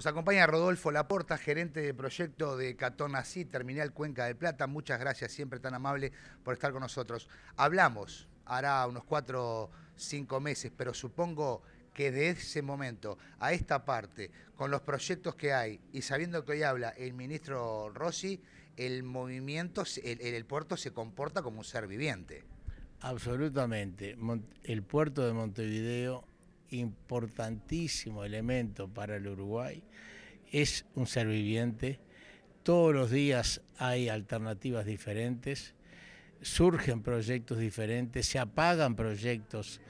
Nos acompaña Rodolfo Laporta, gerente de proyecto de así Terminal Cuenca del Plata. Muchas gracias, siempre tan amable por estar con nosotros. Hablamos, hará unos cuatro, cinco meses, pero supongo que de ese momento a esta parte, con los proyectos que hay y sabiendo que hoy habla el ministro Rossi, el movimiento, el puerto se comporta como un ser viviente. Absolutamente. El puerto de Montevideo importantísimo elemento para el Uruguay, es un ser viviente, todos los días hay alternativas diferentes, surgen proyectos diferentes, se apagan proyectos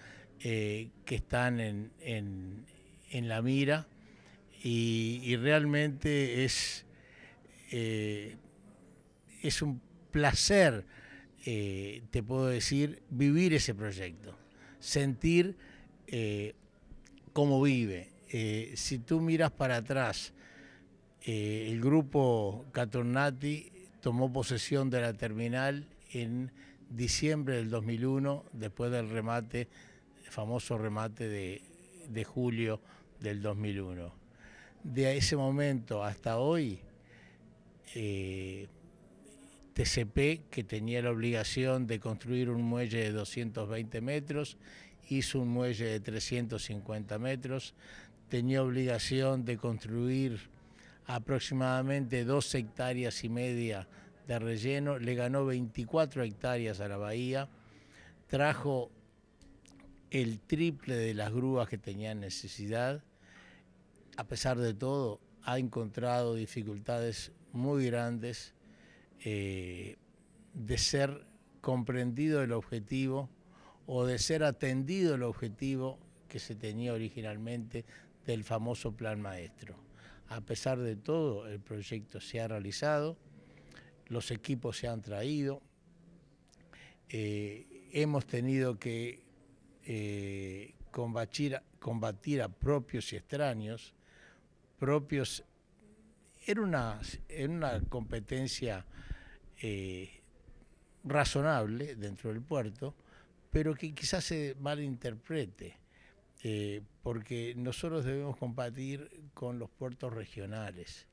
eh, que están en, la mira y, realmente es, eh, es un placer, eh, te puedo decir, vivir ese proyecto, sentir cómo vive. Eh, si tú miras para atrás, eh, el grupo Catornati tomó posesión de la terminal en diciembre del 2001, después del remate, el famoso remate de, julio del 2001. De ese momento hasta hoy, eh, TCP, que tenía la obligación de construir un muelle de 220 metros hizo un muelle de 350 metros, tenía obligación de construir aproximadamente dos hectáreas y media de relleno, le ganó 24 hectáreas a la bahía, trajo el triple de las grúas que tenía necesidad, a pesar de todo ha encontrado dificultades muy grandes eh, de ser comprendido el objetivo o de ser atendido el objetivo que se tenía originalmente del famoso plan maestro. A pesar de todo, el proyecto se ha realizado, los equipos se han traído, eh, hemos tenido que eh, combatir, a propios y extraños, propios, era una, competencia eh, razonable dentro del puerto, pero que quizás se malinterprete, eh, porque nosotros debemos combatir con los puertos regionales.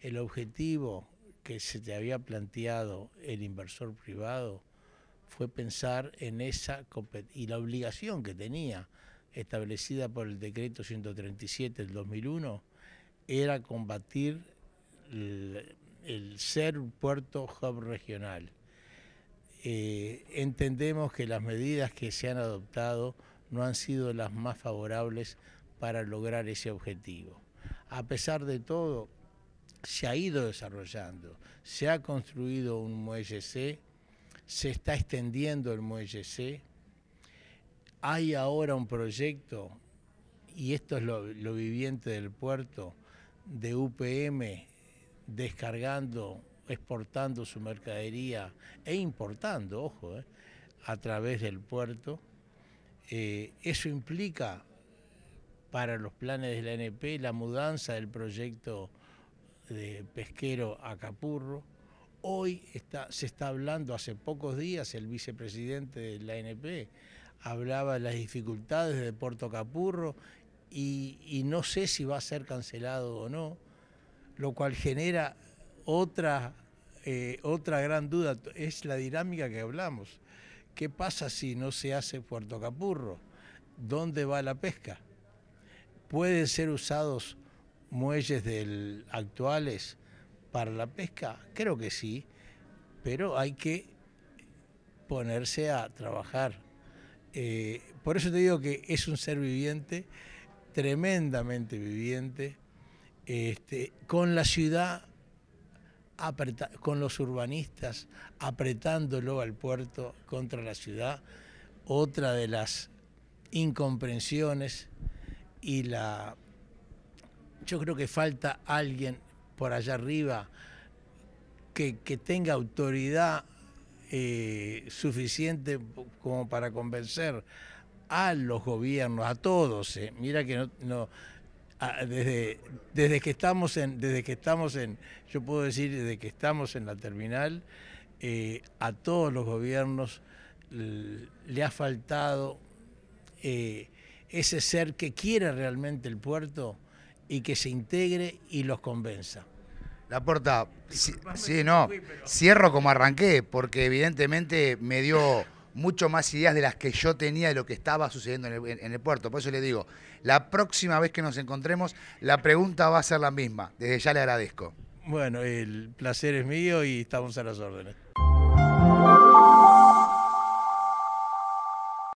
El objetivo que se te había planteado el inversor privado fue pensar en esa y la obligación que tenía establecida por el decreto 137 del 2001 era combatir el, el ser puerto hub regional. Eh, entendemos que las medidas que se han adoptado no han sido las más favorables para lograr ese objetivo. A pesar de todo, se ha ido desarrollando, se ha construido un muelle C, se está extendiendo el muelle C, hay ahora un proyecto, y esto es lo, lo viviente del puerto, de UPM descargando exportando su mercadería e importando, ojo, eh, a través del puerto. Eh, eso implica para los planes de la NP la mudanza del proyecto de pesquero a Capurro. Hoy está, se está hablando, hace pocos días el vicepresidente de la NP hablaba de las dificultades de Puerto Capurro y no sé si va a ser cancelado o no, lo cual genera otra, eh, otra gran duda es la dinámica que hablamos. ¿Qué pasa si no se hace Puerto Capurro? ¿Dónde va la pesca? ¿Pueden ser usados muelles actuales para la pesca? Creo que sí, pero hay que ponerse a trabajar. Eh, por eso te digo que es un ser viviente, tremendamente viviente, este, con la ciudad con los urbanistas, apretándolo al puerto contra la ciudad, otra de las incomprensiones y la... Yo creo que falta alguien por allá arriba que, tenga autoridad eh, suficiente como para convencer a los gobiernos, a todos. Eh. Mira que no desde, desde que estamos en, desde que estamos en, yo puedo decir desde que estamos en la terminal, eh, a todos los gobiernos le ha faltado eh, ese ser que quiere realmente el puerto y que se integre y los convenza. La puerta, sí, no, cierro como arranqué, porque evidentemente me dio mucho más ideas de las que yo tenía de lo que estaba sucediendo en el, puerto. Por eso le digo, la próxima vez que nos encontremos, la pregunta va a ser la misma. Desde ya le agradezco. Bueno, el placer es mío y estamos a las órdenes.